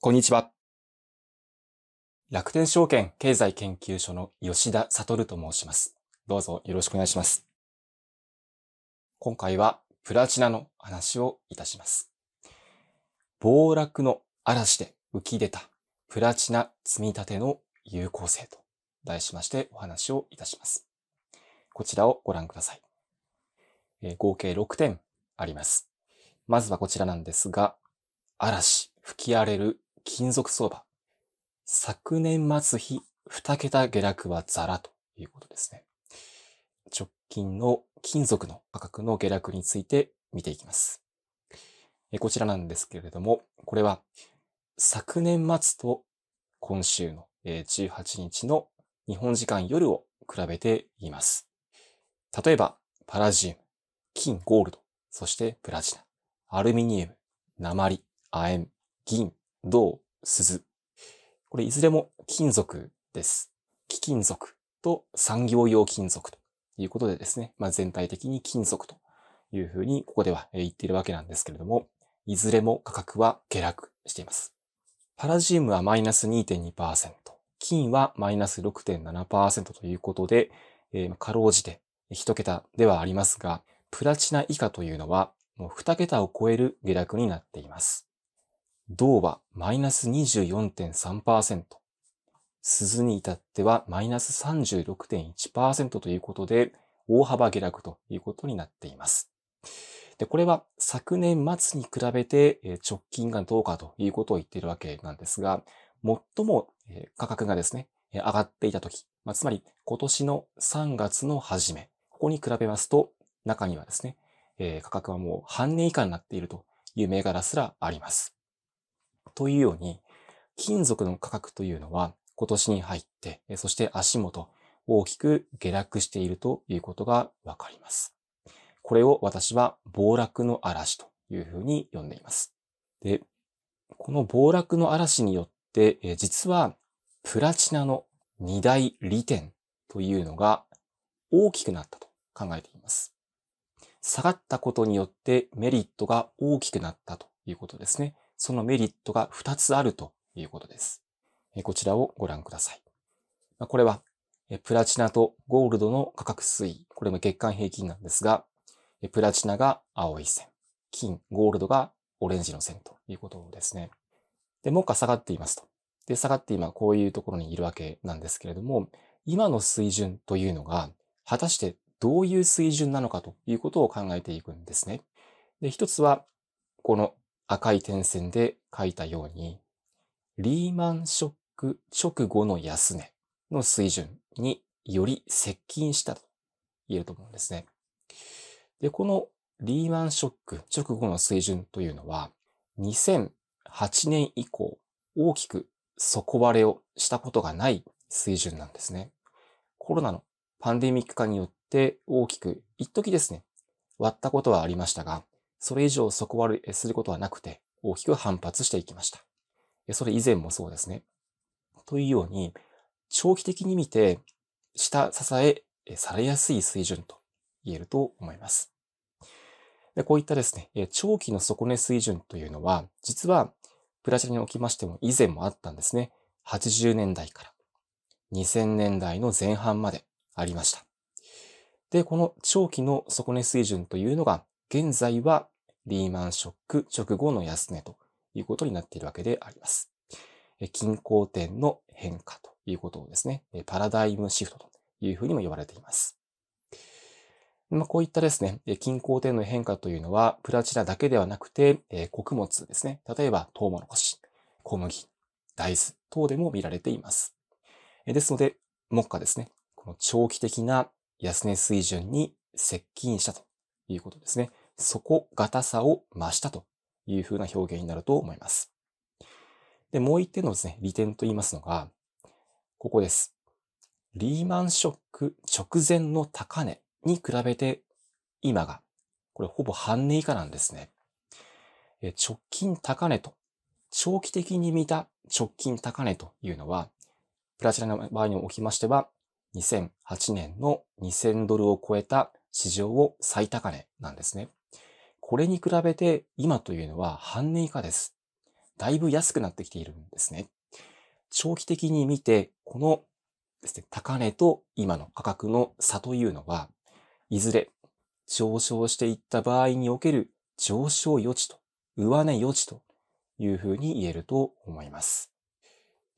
こんにちは。楽天証券経済研究所の吉田悟と申します。どうぞよろしくお願いします。今回はプラチナの話をいたします。暴落の嵐で浮き出たプラチナ積み立ての有効性と題しましてお話をいたします。こちらをご覧ください。えー、合計6点あります。まずはこちらなんですが、嵐、吹き荒れる金属相場。昨年末比2桁下落はザラということですね。直近の金属の価格の下落について見ていきます。こちらなんですけれども、これは昨年末と今週の18日の日本時間夜を比べています。例えば、パラジウム、金、ゴールド、そしてプラチナ、アルミニウム、鉛、亜鉛、銀銅、鈴。これいずれも金属です。貴金属と産業用金属ということでですね、まあ、全体的に金属というふうにここでは言っているわけなんですけれども、いずれも価格は下落しています。パラジウムはマイナス2.2%、金はマイナス6.7%ということで、えー、かろうじて一桁ではありますが、プラチナ以下というのはもう二桁を超える下落になっています。銅はマイナス24.3%、鈴に至ってはマイナス36.1%ということで、大幅下落ということになっています。で、これは昨年末に比べて直近がどうかということを言っているわけなんですが、最も価格がですね、上がっていたとき、まあ、つまり今年の3月の初め、ここに比べますと、中にはですね、価格はもう半年以下になっているという銘柄すらあります。というように、金属の価格というのは今年に入って、そして足元、大きく下落しているということがわかります。これを私は暴落の嵐というふうに呼んでいます。で、この暴落の嵐によって、え実はプラチナの2大利点というのが大きくなったと考えています。下がったことによってメリットが大きくなったということですね。そのメリットが2つあるということです。こちらをご覧ください。これは、プラチナとゴールドの価格推移、これも月間平均なんですが、プラチナが青い線、金、ゴールドがオレンジの線ということですね。で、目下下がっていますと。で、下がって今こういうところにいるわけなんですけれども、今の水準というのが、果たしてどういう水準なのかということを考えていくんですね。で、一つは、この赤い点線で書いたように、リーマンショック直後の安値の水準により接近したと言えると思うんですね。で、このリーマンショック直後の水準というのは、2008年以降、大きく底割れをしたことがない水準なんですね。コロナのパンデミック化によって大きく、一時ですね、割ったことはありましたが、それ以上底割れすることはなくて、大きく反発していきました。それ以前もそうですね。というように、長期的に見て、下支えされやすい水準と言えると思います。でこういったですね、長期の底値水準というのは、実はプラチナにおきましても以前もあったんですね。80年代から2000年代の前半までありました。で、この長期の底値水準というのが現在はリーマンショック直後の安値ということになっているわけであります。均衡点の変化ということをですね、パラダイムシフトというふうにも言われています。まあ、こういったですね、均衡点の変化というのは、プラチナだけではなくて、穀物ですね。例えば、トウモロコシ、小麦、大豆等でも見られています。ですので、目下ですね、この長期的な安値水準に接近したということですね。底堅さを増したというふうな表現になると思います。で、もう一点のですね、利点と言いますのが、ここです。リーマンショック直前の高値に比べて今が、これほぼ半値以下なんですね。直近高値と、長期的に見た直近高値というのは、プラチナの場合におきましては、2008年の2000ドルを超えた市場を最高値なんですね。これに比べて今というのは半値以下です。だいぶ安くなってきているんですね。長期的に見て、このですね、高値と今の価格の差というのは、いずれ上昇していった場合における上昇余地と、上値余地というふうに言えると思います。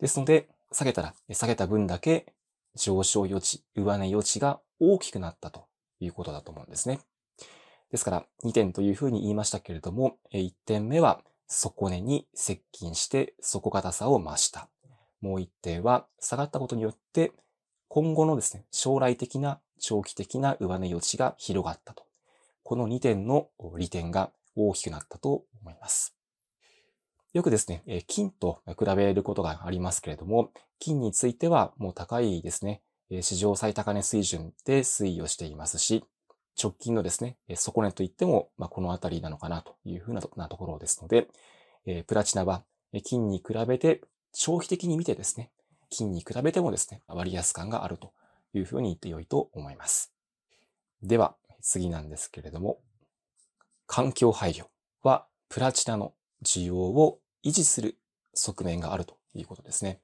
ですので、下げたら、下げた分だけ上昇余地、上値余地が大きくなったということだと思うんですね。ですから、2点というふうに言いましたけれども、1点目は、底根に接近して底堅さを増した。もう1点は、下がったことによって、今後のですね、将来的な長期的な上値余地が広がったと。この2点の利点が大きくなったと思います。よくですね、金と比べることがありますけれども、金についてはもう高いですね、史上最高値水準で推移をしていますし、直近のですね、底値といっても、まあ、このあたりなのかなというふうなところですので、えプラチナは金に比べて、長期的に見てですね、金に比べてもですね、割安感があるというふうに言って良いと思います。では、次なんですけれども、環境配慮はプラチナの需要を維持する側面があるということですね。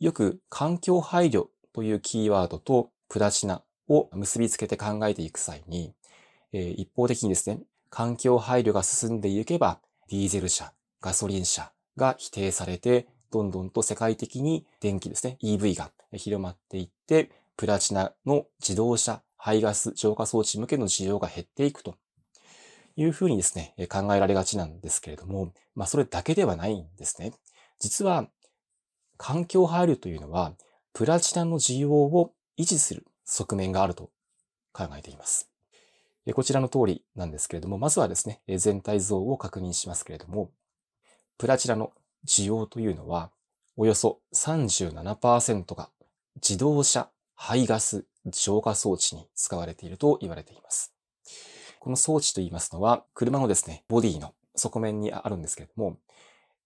よく環境配慮というキーワードとプラチナを結びつけて考えていく際に、えー、一方的にですね、環境配慮が進んでいけば、ディーゼル車、ガソリン車が否定されて、どんどんと世界的に電気ですね、EV が広まっていって、プラチナの自動車、排ガス浄化装置向けの需要が減っていくというふうにですね、考えられがちなんですけれども、まあそれだけではないんですね。実は、環境配慮というのは、プラチナの需要を維持する側面があると考えています。こちらの通りなんですけれども、まずはですね、全体像を確認しますけれども、プラチナの需要というのは、およそ37%が自動車排ガス浄化装置に使われていると言われています。この装置と言いますのは、車のですね、ボディの底面にあるんですけれども、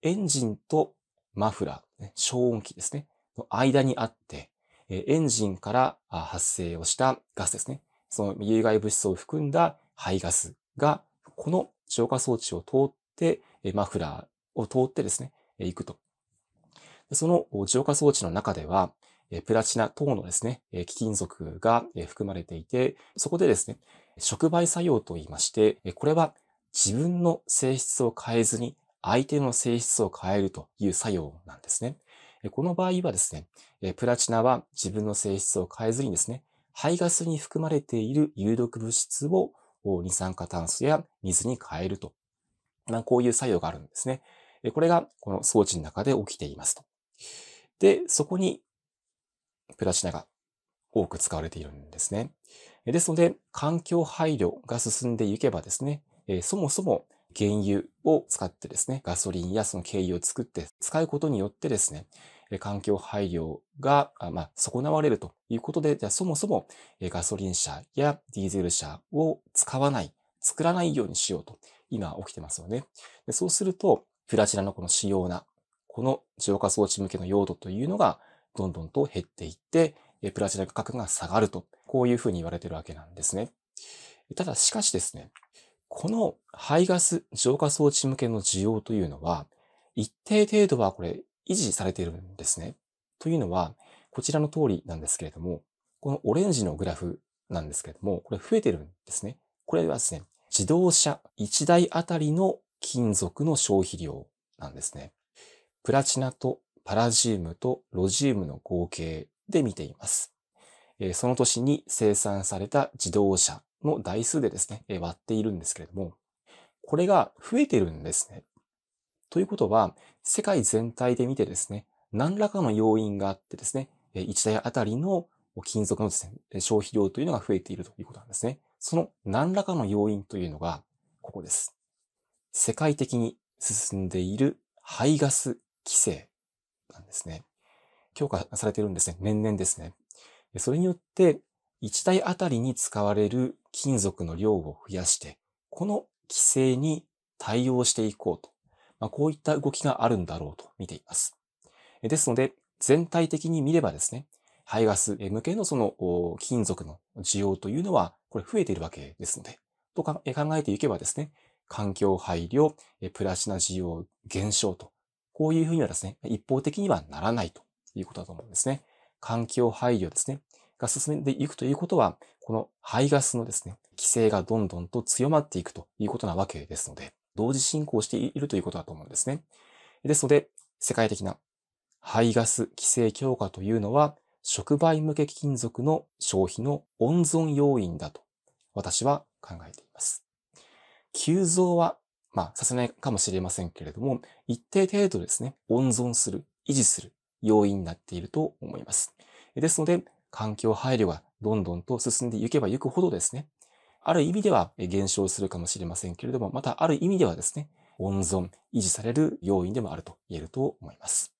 エンジンとマフラー、消音器ですね。の間にあって、エンジンから発生をしたガスですね。その有害物質を含んだ排ガスが、この浄化装置を通って、マフラーを通ってですね、行くと。その浄化装置の中では、プラチナ等のですね、貴金属が含まれていて、そこでですね、触媒作用と言いまして、これは自分の性質を変えずに相手の性質を変えるという作用なんですね。この場合はですね、プラチナは自分の性質を変えずにですね、排ガスに含まれている有毒物質を二酸化炭素や水に変えると。まあ、こういう作用があるんですね。これがこの装置の中で起きていますと。で、そこにプラチナが多く使われているんですね。ですので、環境配慮が進んでいけばですね、そもそも原油を使ってですね、ガソリンやその軽油を作って使うことによってですね、環境配慮が、まあ、損なわれるということで、じゃあそもそもガソリン車やディーゼル車を使わない、作らないようにしようと、今起きてますよね。でそうすると、プラチナのこの主要な、この浄化装置向けの用途というのが、どんどんと減っていって、プラチナ価格が下がると、こういうふうに言われてるわけなんですね。ただ、しかしですね、この排ガス浄化装置向けの需要というのは、一定程度はこれ維持されているんですね。というのは、こちらの通りなんですけれども、このオレンジのグラフなんですけれども、これ増えてるんですね。これはですね、自動車1台あたりの金属の消費量なんですね。プラチナとパラジウムとロジウムの合計で見ています。その年に生産された自動車の台数でですね、割っているんですけれども、これが増えてるんですね。ということは、世界全体で見てですね、何らかの要因があってですね、1台あたりの金属のですね、消費量というのが増えているということなんですね。その何らかの要因というのが、ここです。世界的に進んでいる排ガス規制なんですね。強化されているんですね。年々ですね。それによって1体あたりに使われる金属の量を増やして、この規制に対応していこうと。まあ、こういった動きがあるんだろうと見ています。ですので、全体的に見ればですね、排ガス向けのその金属の需要というのは、これ増えているわけですので、と考えていけばですね、環境配慮、プラチナ需要減少と、こういうふうにはですね、一方的にはならないということだと思うんですね。環境配慮ですね。が進んでいくということは、この排ガスのですね、規制がどんどんと強まっていくということなわけですので、同時進行しているということだと思うんですね。ですので、世界的な排ガス規制強化というのは、触媒向け金属の消費の温存要因だと私は考えています。急増は、まあ、させないかもしれませんけれども、一定程度ですね、温存する、維持する要因になっていると思います。ですので、環境配慮がどんどんと進んでいけばいくほどですね、ある意味では減少するかもしれませんけれども、またある意味ではですね、温存、維持される要因でもあると言えると思います。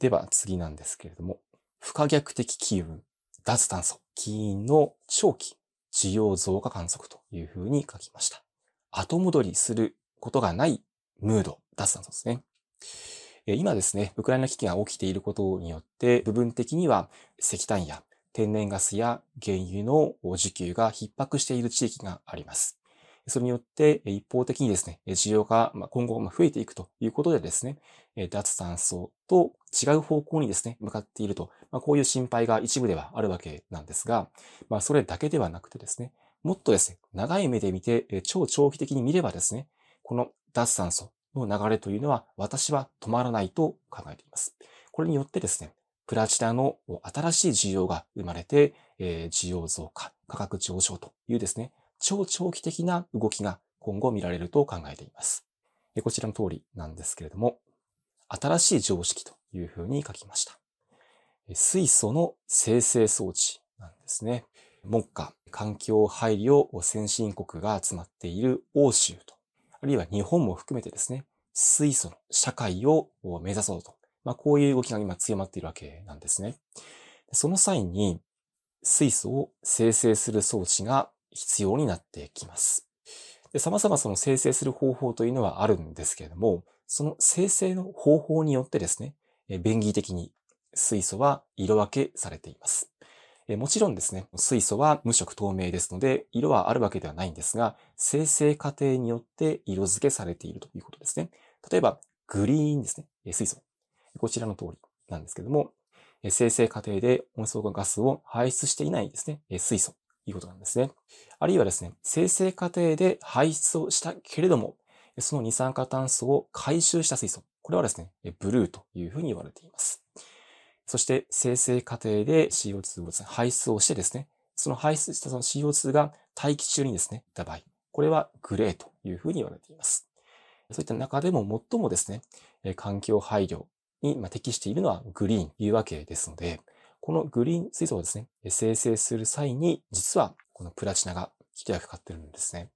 では次なんですけれども、不可逆的機運、脱炭素、金の長期、需要増加観測というふうに書きました。後戻りすることがないムード、脱炭素ですね。今ですね、ウクライナ危機が起きていることによって、部分的には石炭や天然ガスや原油の需給が逼迫している地域があります。それによって一方的にですね、需要が今後増えていくということでですね、脱炭素と違う方向にですね、向かっていると、まこういう心配が一部ではあるわけなんですが、まあ、それだけではなくてですね、もっとですね、長い目で見て、超長期的に見ればですね、この脱炭素の流れというのは私は止まらないと考えています。これによってですね、プラチナの新しい需要が生まれて、えー、需要増加、価格上昇というですね、超長期的な動きが今後見られると考えています。こちらの通りなんですけれども、新しい常識というふうに書きました。水素の生成装置なんですね。目下、環境配慮を先進国が集まっている欧州とあるいは日本も含めてですね、水素の社会を目指そうと。まあ、こういう動きが今強まっているわけなんですね。その際に、水素を生成する装置が必要になってきます。で様々その生成する方法というのはあるんですけれども、その生成の方法によってですね、便宜的に水素は色分けされています。えもちろんですね、水素は無色透明ですので、色はあるわけではないんですが、生成過程によって色付けされているということですね。例えば、グリーンですね、え水素。こちらの通りなんですけども、え生成過程で温層ガスを排出していないですね、え水素。ということなんですね。あるいはですね、生成過程で排出をしたけれども、その二酸化炭素を回収した水素。これはですね、ブルーというふうに言われています。そして生成過程で CO2 をです、ね、排出をしてですね、その排出したその CO2 が大気中にですね、いた場合、これはグレーというふうに言われています。そういった中でも最もですね、環境配慮に適しているのはグリーンというわけですので、このグリーン水素をですね、生成する際に、実はこのプラチナが一役かかってるんですね。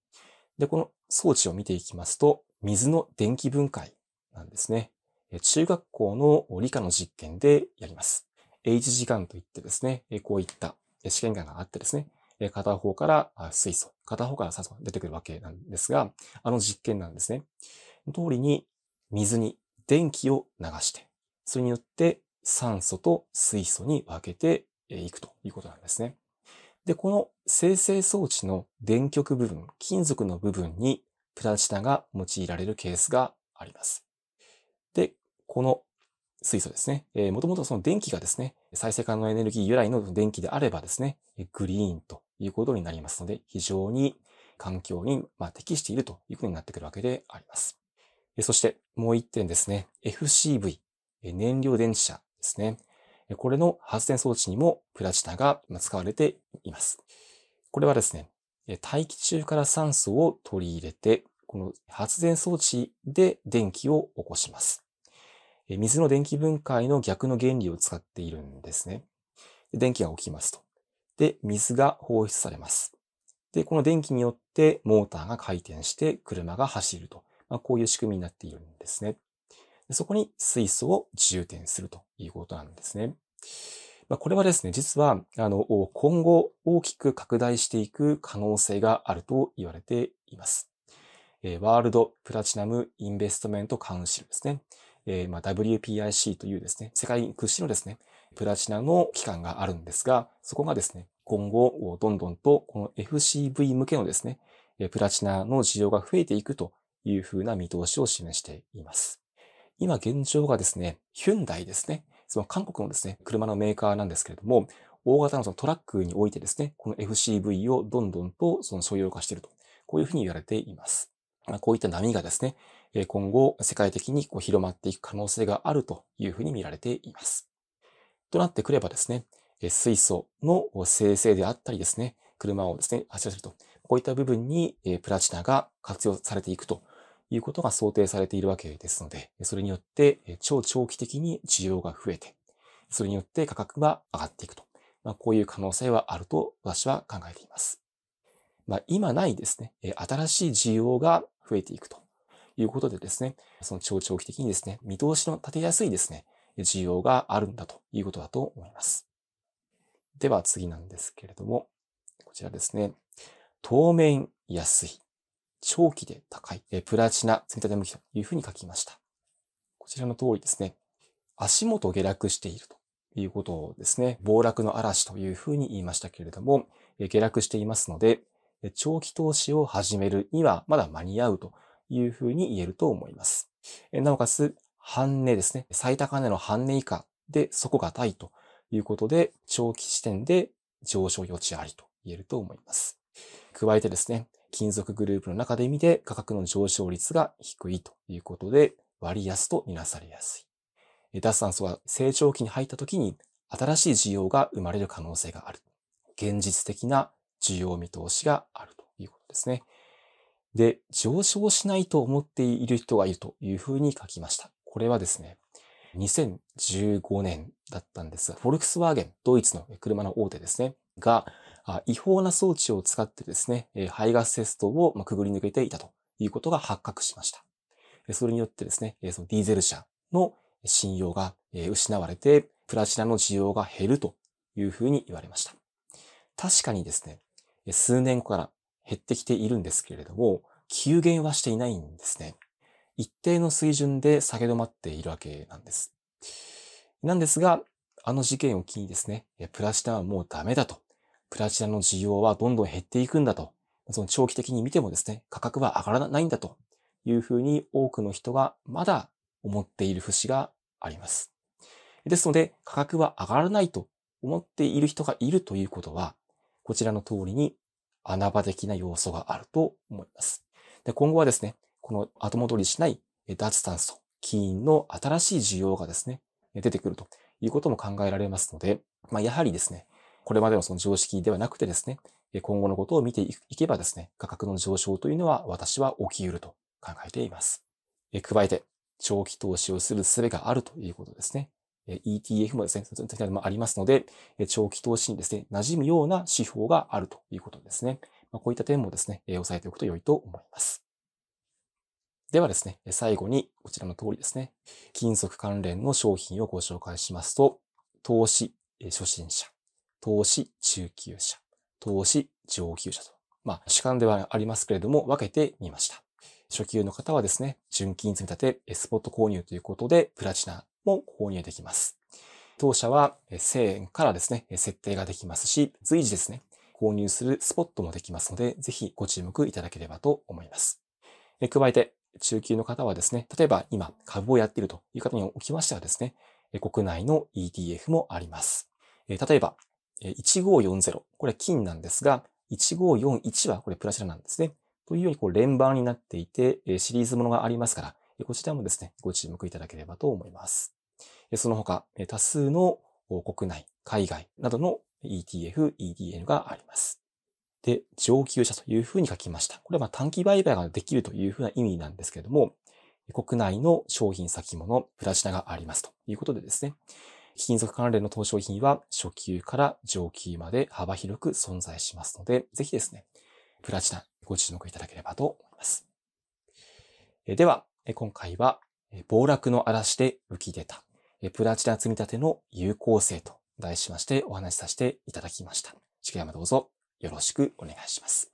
で、この装置を見ていきますと、水の電気分解なんですね。中学校の理科の実験でやります。H 時間といってですね、こういった試験管があってですね、片方から水素、片方から酸素が出てくるわけなんですが、あの実験なんですね。通りに水に電気を流して、それによって酸素と水素に分けていくということなんですね。で、この生成装置の電極部分、金属の部分にプラチナが用いられるケースがあります。この水素ですね、えー、もともとその電気がですね、再生可能エネルギー由来の電気であればですね、グリーンということになりますので、非常に環境に、ま適しているということになってくるわけであります。そしてもう一点ですね、FCV、燃料電池車ですね。これの発電装置にもプラチナが使われています。これはですね、大気中から酸素を取り入れて、この発電装置で電気を起こします。水の電気分解の逆の原理を使っているんですね。電気が起きますと。で、水が放出されます。で、この電気によってモーターが回転して車が走ると。まあ、こういう仕組みになっているんですね。そこに水素を充填するということなんですね。まあ、これはですね、実は、あの、今後大きく拡大していく可能性があると言われています。ワールドプラチナムインベストメントカウンシルですね。えー、まあ、WPIC というですね、世界屈指のですね、プラチナの機関があるんですが、そこがですね、今後、どんどんと、この FCV 向けのですね、プラチナの需要が増えていくというふうな見通しを示しています。今現状がですね、ヒュンダイですね、その韓国のですね、車のメーカーなんですけれども、大型のそのトラックにおいてですね、この FCV をどんどんとその所有化していると、こういうふうに言われています。こういった波がですね、今後世界的にこう広まっていく可能性があるというふうに見られています。となってくればですね、水素の生成であったりですね、車をですね、走らせると、こういった部分にプラチナが活用されていくということが想定されているわけですので、それによって超長期的に需要が増えて、それによって価格が上がっていくと。まあ、こういう可能性はあると私は考えています。まあ、今ないですね、新しい需要が増えていくと。いうことでですね、その超長期的にですね、見通しの立てやすいですね、需要があるんだということだと思います。では次なんですけれども、こちらですね、当面安い、長期で高い、プラチナ積立向きというふうに書きました。こちらの通りですね、足元下落しているということをですね、暴落の嵐というふうに言いましたけれども、下落していますので、長期投資を始めるにはまだ間に合うというふうに言えると思います。なおかつ、半値ですね。最高値の半値以下で底堅いということで、長期視点で上昇余地ありと言えると思います。加えてですね、金属グループの中で見て価格の上昇率が低いということで、割安とみなされやすい。脱炭素は成長期に入った時に新しい需要が生まれる可能性がある。現実的な需要見通しがあるということですね。で、上昇しないと思っている人がいるというふうに書きました。これはですね、2015年だったんですが、フォルクスワーゲン、ドイツの車の大手ですね、が、違法な装置を使ってですね、排ガステストをくぐり抜けていたということが発覚しました。それによってですね、そのディーゼル車の信用が失われて、プラチナの需要が減るというふうに言われました。確かにですね、数年後から減ってきているんですけれども、急減はしていないんですね。一定の水準で下げ止まっているわけなんです。なんですが、あの事件を機にですね、プラチナはもうダメだと。プラチナの需要はどんどん減っていくんだと。その長期的に見てもですね、価格は上がらないんだというふうに多くの人がまだ思っている節があります。ですので、価格は上がらないと思っている人がいるということは、こちらの通りに穴場的な要素があると思います。で、今後はですね、この後戻りしない脱炭素、金因の新しい需要がですね、出てくるということも考えられますので、まあ、やはりですね、これまでのその常識ではなくてですね、今後のことを見ていけばですね、価格の上昇というのは私は起き得ると考えています。加えて、長期投資をする術があるということですね。ETF もですね、先ほもありますので、長期投資にですね、馴染むような指標があるということですね。まこういった点もですね、押さえておくと良いと思います。ではですね、最後にこちらの通りですね、金属関連の商品をご紹介しますと、投資初心者、投資中級者、投資上級者と、まあ主観ではありますけれども分けてみました。初級の方はですね、純金積み立て、スポット購入ということで、プラチナも購入できます。当社は1000円からですね、設定ができますし、随時ですね、購入するスポットもできますので、ぜひご注目いただければと思います。加えて、中級の方はですね、例えば今株をやっているという方におきましてはですね、国内の ETF もあります。例えば、1540、これ金なんですが、1541はこれプラチナなんですね。というようにこう連番になっていて、シリーズものがありますから、こちらもですね、ご注目いただければと思います。その他、多数の国内、海外などの ETF、EDN があります。で、上級者というふうに書きました。これはま短期売買ができるというふうな意味なんですけれども、国内の商品先物、プラチナがありますということでですね、貴金属関連の投資商品は初級から上級まで幅広く存在しますので、ぜひですね、プラチナご注目いただければと思います。では、今回は暴落の嵐で浮き出たプラチナ積み立ての有効性と題しましてお話しさせていただきました。茂山どうぞよろしくお願いします。